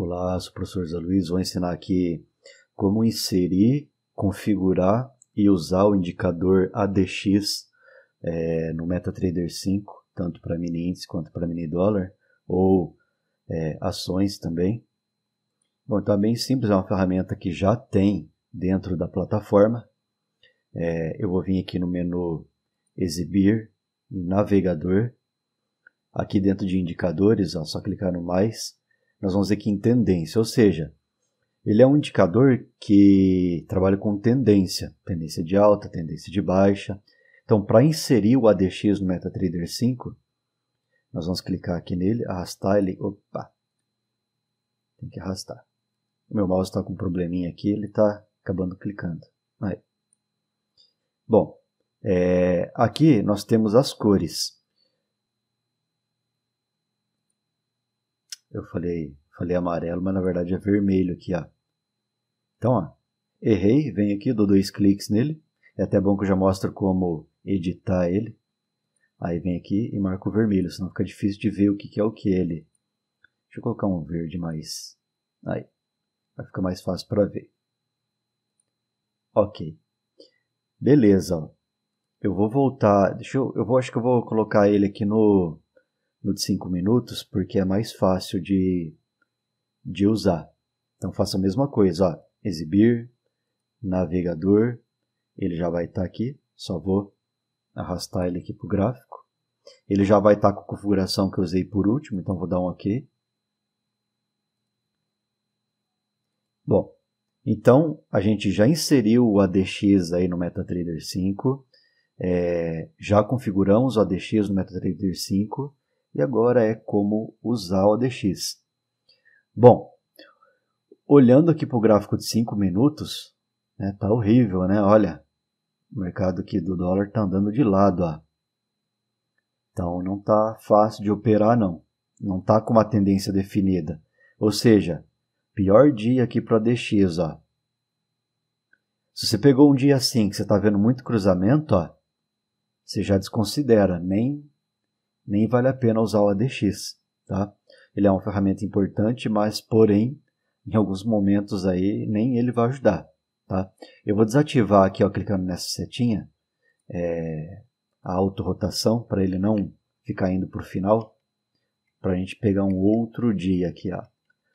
Olá, sou o professor Zé Luiz. Vou ensinar aqui como inserir, configurar e usar o indicador ADX é, no MetaTrader 5, tanto para mini índice quanto para mini dólar, ou é, ações também. Bom, então é bem simples, é uma ferramenta que já tem dentro da plataforma. É, eu vou vir aqui no menu Exibir, Navegador. Aqui dentro de Indicadores, ó, só clicar no mais nós vamos dizer que em tendência, ou seja, ele é um indicador que trabalha com tendência, tendência de alta, tendência de baixa. Então, para inserir o ADX no MetaTrader 5, nós vamos clicar aqui nele, arrastar ele, opa, tem que arrastar. O meu mouse está com um probleminha aqui, ele está acabando clicando. Aí. Bom, é, aqui nós temos as cores. Eu falei, falei amarelo, mas na verdade é vermelho aqui, ó. Então, ó, errei, venho aqui, dou dois cliques nele. É até bom que eu já mostro como editar ele. Aí vem aqui e marco vermelho, senão fica difícil de ver o que, que é o que ele. Deixa eu colocar um verde mais... Aí, vai ficar mais fácil para ver. Ok. Beleza, ó. Eu vou voltar, deixa eu, eu vou, acho que eu vou colocar ele aqui no, no de 5 minutos, porque é mais fácil de, de usar. Então faça a mesma coisa, ó, exibir, navegador, ele já vai estar tá aqui, só vou arrastar ele aqui para o gráfico. Ele já vai estar tá com a configuração que eu usei por último, então vou dar um OK. Bom, então a gente já inseriu o ADX aí no MetaTrader 5, é, eh, já configuramos o ADX no MetaTrader 5, e agora é como usar o ADX. Bom, olhando aqui para o gráfico de 5 minutos, né, tá horrível, né? Olha, o mercado aqui do dólar tá andando de lado, ó. Então não tá fácil de operar não. Não tá com uma tendência definida. Ou seja, pior dia aqui para DX, ó. Se você pegou um dia assim que você tá vendo muito cruzamento, ó, você já desconsidera, nem nem vale a pena usar o ADX, tá? Ele é uma ferramenta importante, mas porém, em alguns momentos aí, nem ele vai ajudar, tá? Eu vou desativar aqui, ó, clicando nessa setinha, é, a autorrotação, para ele não ficar indo para o final, para a gente pegar um outro dia aqui, ó.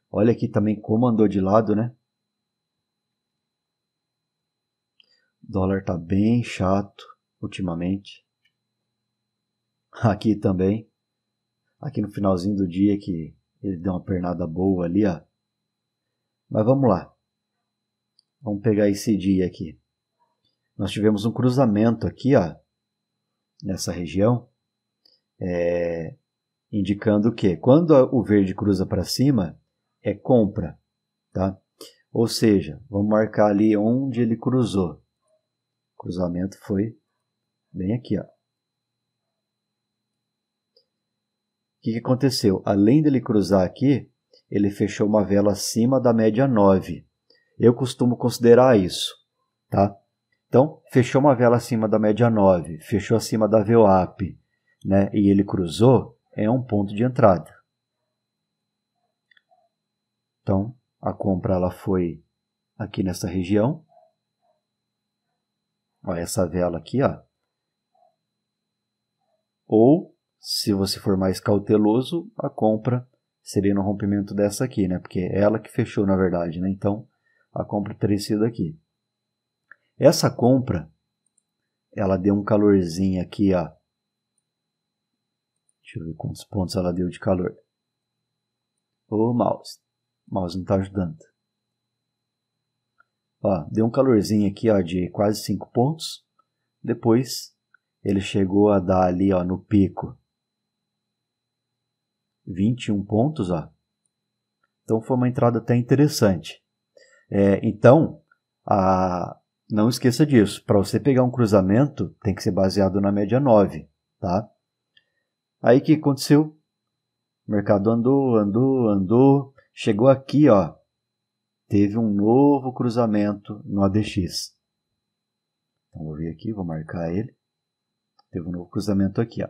Olha aqui também como andou de lado, né? O dólar tá bem chato ultimamente. Aqui também. Aqui no finalzinho do dia que ele deu uma pernada boa ali, ó. Mas vamos lá. Vamos pegar esse dia aqui. Nós tivemos um cruzamento aqui, ó, nessa região, é, indicando que quando o verde cruza para cima, é compra, tá? Ou seja, vamos marcar ali onde ele cruzou. O cruzamento foi bem aqui, ó. que, que aconteceu? Além dele cruzar aqui, ele fechou uma vela acima da média 9. Eu costumo considerar isso, tá? Então, fechou uma vela acima da média 9, fechou acima da VWAP, né? E ele cruzou, é um ponto de entrada. Então, a compra ela foi aqui nessa região. Ó, essa vela aqui, ó. Ou se você for mais cauteloso, a compra seria no rompimento dessa aqui, né? Porque é ela que fechou, na verdade, né? Então, a compra teria sido aqui. Essa compra, ela deu um calorzinho aqui, ó. Deixa eu ver quantos pontos ela deu de calor. Ô, mouse. O mouse não tá ajudando. Ó, deu um calorzinho aqui, ó, de quase 5 pontos. Depois, ele chegou a dar ali, ó, no pico 21 pontos, ó. Então foi uma entrada até interessante. É, então, a, não esqueça disso. Para você pegar um cruzamento, tem que ser baseado na média 9, tá? Aí o que aconteceu? O mercado andou, andou, andou. Chegou aqui, ó. Teve um novo cruzamento no ADX. Então, vou vir aqui, vou marcar ele. Teve um novo cruzamento aqui, ó.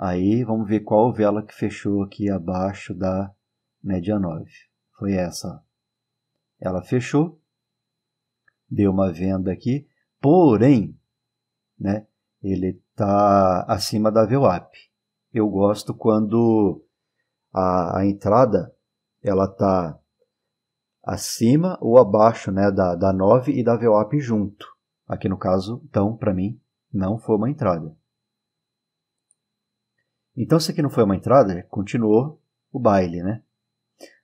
Aí vamos ver qual vela que fechou aqui abaixo da média 9. Foi essa. Ela fechou, deu uma venda aqui, porém, né, ele está acima da VWAP. Eu gosto quando a, a entrada ela está acima ou abaixo né, da, da 9 e da VWAP junto. Aqui no caso, então, para mim, não foi uma entrada. Então, se aqui não foi uma entrada, continuou o baile, né?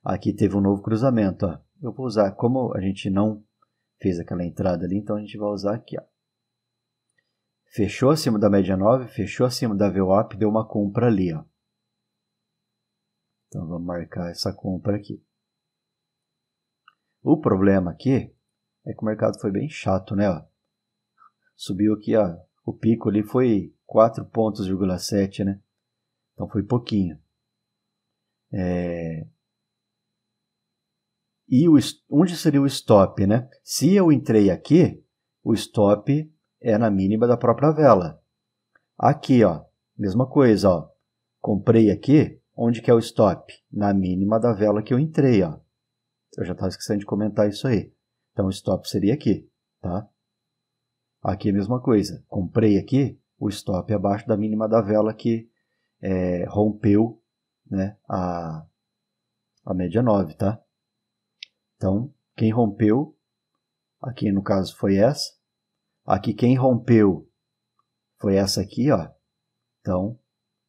Aqui teve um novo cruzamento, ó. Eu vou usar, como a gente não fez aquela entrada ali, então a gente vai usar aqui, ó. Fechou acima da média 9, fechou acima da VWAP, deu uma compra ali, ó. Então, vamos marcar essa compra aqui. O problema aqui é que o mercado foi bem chato, né? Ó. Subiu aqui, ó, o pico ali foi 4,7, né? Então foi pouquinho. É... E o, onde seria o stop, né? Se eu entrei aqui, o stop é na mínima da própria vela. Aqui, ó, mesma coisa, ó. Comprei aqui, onde que é o stop? Na mínima da vela que eu entrei, ó. Eu já estava esquecendo de comentar isso aí. Então, o stop seria aqui, tá? Aqui é a mesma coisa. Comprei aqui, o stop é abaixo da mínima da vela que é, rompeu né, a, a média 9, tá? Então, quem rompeu, aqui no caso foi essa. Aqui quem rompeu foi essa aqui, ó. Então,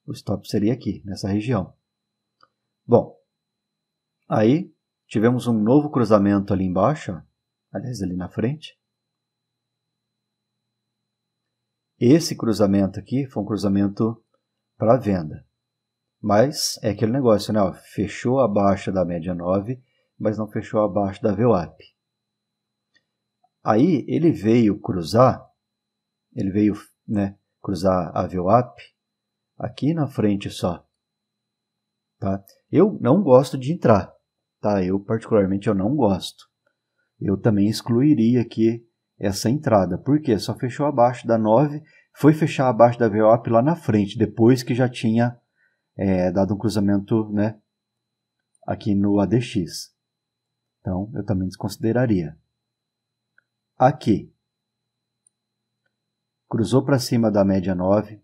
o stop seria aqui, nessa região. Bom, aí tivemos um novo cruzamento ali embaixo, ó. aliás, ali na frente. Esse cruzamento aqui foi um cruzamento para venda. Mas é aquele negócio, né? Ó, fechou abaixo da média 9, mas não fechou abaixo da VWAP. Aí ele veio cruzar, ele veio né, cruzar a VWAP aqui na frente só. Tá? Eu não gosto de entrar, tá? Eu particularmente eu não gosto. Eu também excluiria aqui essa entrada, porque só fechou abaixo da 9 foi fechar abaixo da VOP lá na frente, depois que já tinha é, dado um cruzamento né, aqui no ADX. Então, eu também desconsideraria. Aqui. Cruzou para cima da média 9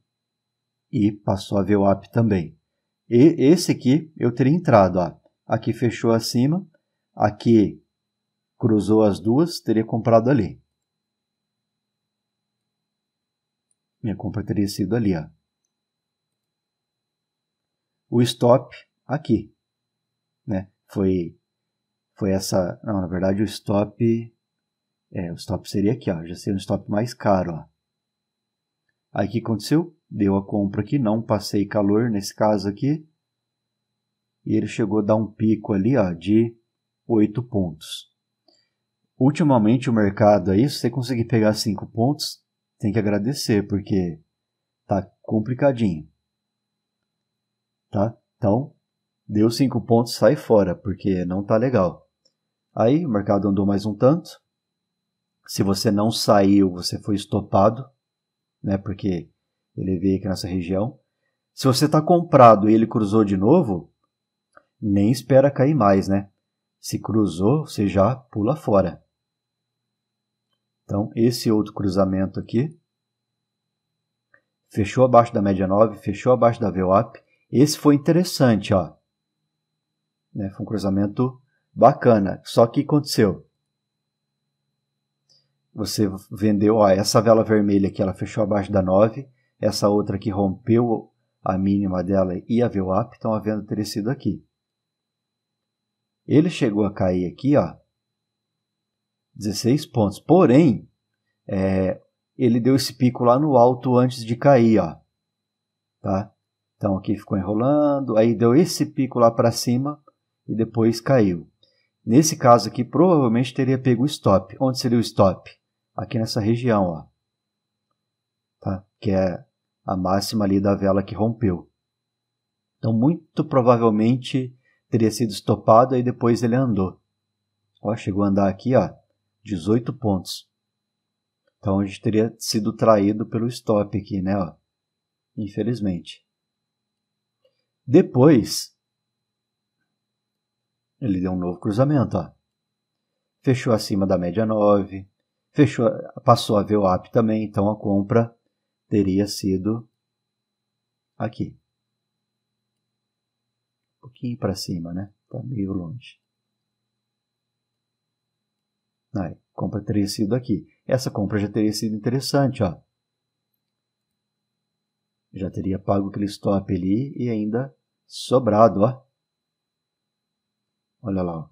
e passou a VWAP também. E esse aqui eu teria entrado. Ó. Aqui fechou acima, aqui cruzou as duas, teria comprado ali. Minha compra teria sido ali, ó. O stop aqui, né? Foi foi essa, não, na verdade o stop é, o stop seria aqui, ó, já seria um stop mais caro, ó. Aí o que aconteceu? Deu a compra aqui, não passei calor nesse caso aqui. E ele chegou a dar um pico ali, ó, de 8 pontos. Ultimamente o mercado aí, se você conseguir pegar 5 pontos, tem que agradecer, porque tá complicadinho. Tá? Então, deu cinco pontos, sai fora, porque não tá legal. Aí o mercado andou mais um tanto. Se você não saiu, você foi estopado, né? Porque ele veio aqui nessa região. Se você tá comprado e ele cruzou de novo, nem espera cair mais, né? Se cruzou, você já pula fora. Então, esse outro cruzamento aqui fechou abaixo da média 9, fechou abaixo da VWAP. Esse foi interessante, ó. Né? Foi um cruzamento bacana. Só que aconteceu? Você vendeu, ó, essa vela vermelha aqui, ela fechou abaixo da 9, essa outra aqui rompeu a mínima dela e a VWAP, então a venda teria sido aqui. Ele chegou a cair aqui, ó, 16 pontos. Porém, é, ele deu esse pico lá no alto antes de cair, ó. Tá? Então aqui ficou enrolando, aí deu esse pico lá para cima e depois caiu. Nesse caso aqui, provavelmente teria pego o stop. Onde seria o stop? Aqui nessa região, ó. Tá? Que é a máxima ali da vela que rompeu. Então, muito provavelmente teria sido estopado e depois ele andou. Ó, chegou a andar aqui, ó. 18 pontos. Então a gente teria sido traído pelo stop aqui, né? Ó. Infelizmente. Depois, ele deu um novo cruzamento. Ó. Fechou acima da média 9, fechou, passou a VWAP também, então a compra teria sido aqui. Um pouquinho para cima, né? Está meio longe. A né? compra teria sido aqui. Essa compra já teria sido interessante, ó. Já teria pago aquele stop ali e ainda sobrado, ó. Olha lá. Ó.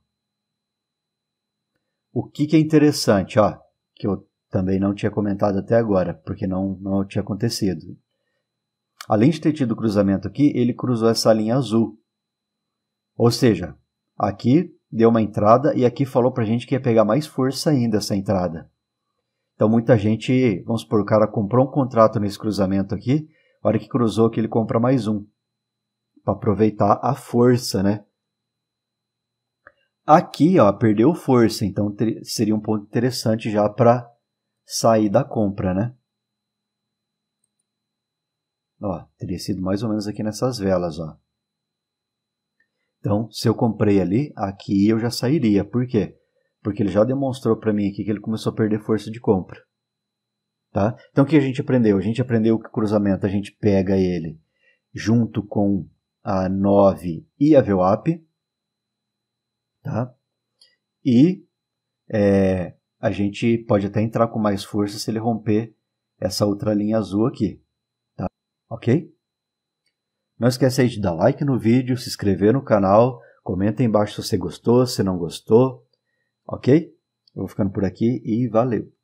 O que, que é interessante, ó, que eu também não tinha comentado até agora, porque não, não tinha acontecido. Além de ter tido cruzamento aqui, ele cruzou essa linha azul. Ou seja, aqui deu uma entrada e aqui falou pra gente que ia pegar mais força ainda essa entrada. Então muita gente, vamos supor, o cara comprou um contrato nesse cruzamento aqui, a hora que cruzou que ele compra mais um, para aproveitar a força, né? Aqui, ó, perdeu força, então seria um ponto interessante já para sair da compra, né? Ó, teria sido mais ou menos aqui nessas velas, ó. Então, se eu comprei ali, aqui eu já sairia. Por quê? Porque ele já demonstrou para mim aqui que ele começou a perder força de compra. Tá? Então, o que a gente aprendeu? A gente aprendeu que o cruzamento a gente pega ele junto com a 9 e a VWAP. Tá? E é, a gente pode até entrar com mais força se ele romper essa outra linha azul aqui. Tá? Ok? Não esquece aí de dar like no vídeo, se inscrever no canal, comenta aí embaixo se você gostou, se não gostou, ok? Eu vou ficando por aqui e valeu!